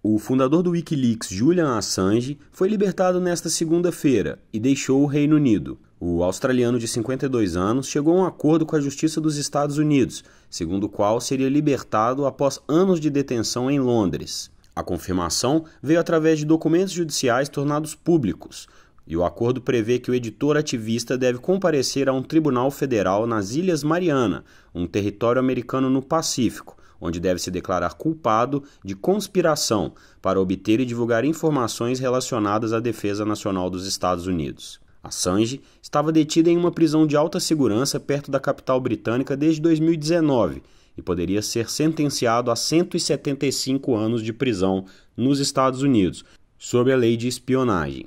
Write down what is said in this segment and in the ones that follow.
O fundador do Wikileaks, Julian Assange, foi libertado nesta segunda-feira e deixou o Reino Unido. O australiano de 52 anos chegou a um acordo com a Justiça dos Estados Unidos, segundo o qual seria libertado após anos de detenção em Londres. A confirmação veio através de documentos judiciais tornados públicos, e o acordo prevê que o editor ativista deve comparecer a um tribunal federal nas Ilhas Mariana, um território americano no Pacífico, onde deve se declarar culpado de conspiração para obter e divulgar informações relacionadas à defesa nacional dos Estados Unidos. Assange estava detido em uma prisão de alta segurança perto da capital britânica desde 2019 e poderia ser sentenciado a 175 anos de prisão nos Estados Unidos, sob a lei de espionagem.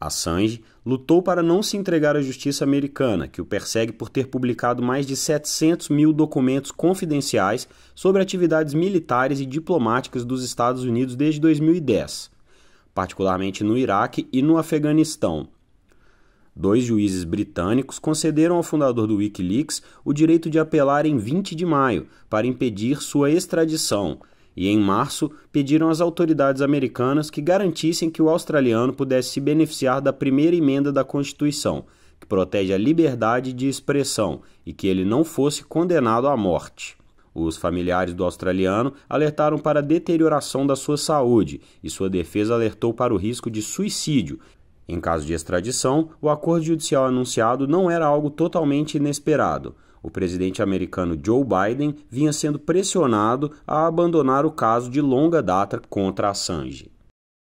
Assange lutou para não se entregar à justiça americana, que o persegue por ter publicado mais de 700 mil documentos confidenciais sobre atividades militares e diplomáticas dos Estados Unidos desde 2010, particularmente no Iraque e no Afeganistão. Dois juízes britânicos concederam ao fundador do Wikileaks o direito de apelar em 20 de maio para impedir sua extradição e, em março, pediram às autoridades americanas que garantissem que o australiano pudesse se beneficiar da primeira emenda da Constituição, que protege a liberdade de expressão e que ele não fosse condenado à morte. Os familiares do australiano alertaram para a deterioração da sua saúde e sua defesa alertou para o risco de suicídio, em caso de extradição, o acordo judicial anunciado não era algo totalmente inesperado. O presidente americano Joe Biden vinha sendo pressionado a abandonar o caso de longa data contra Assange.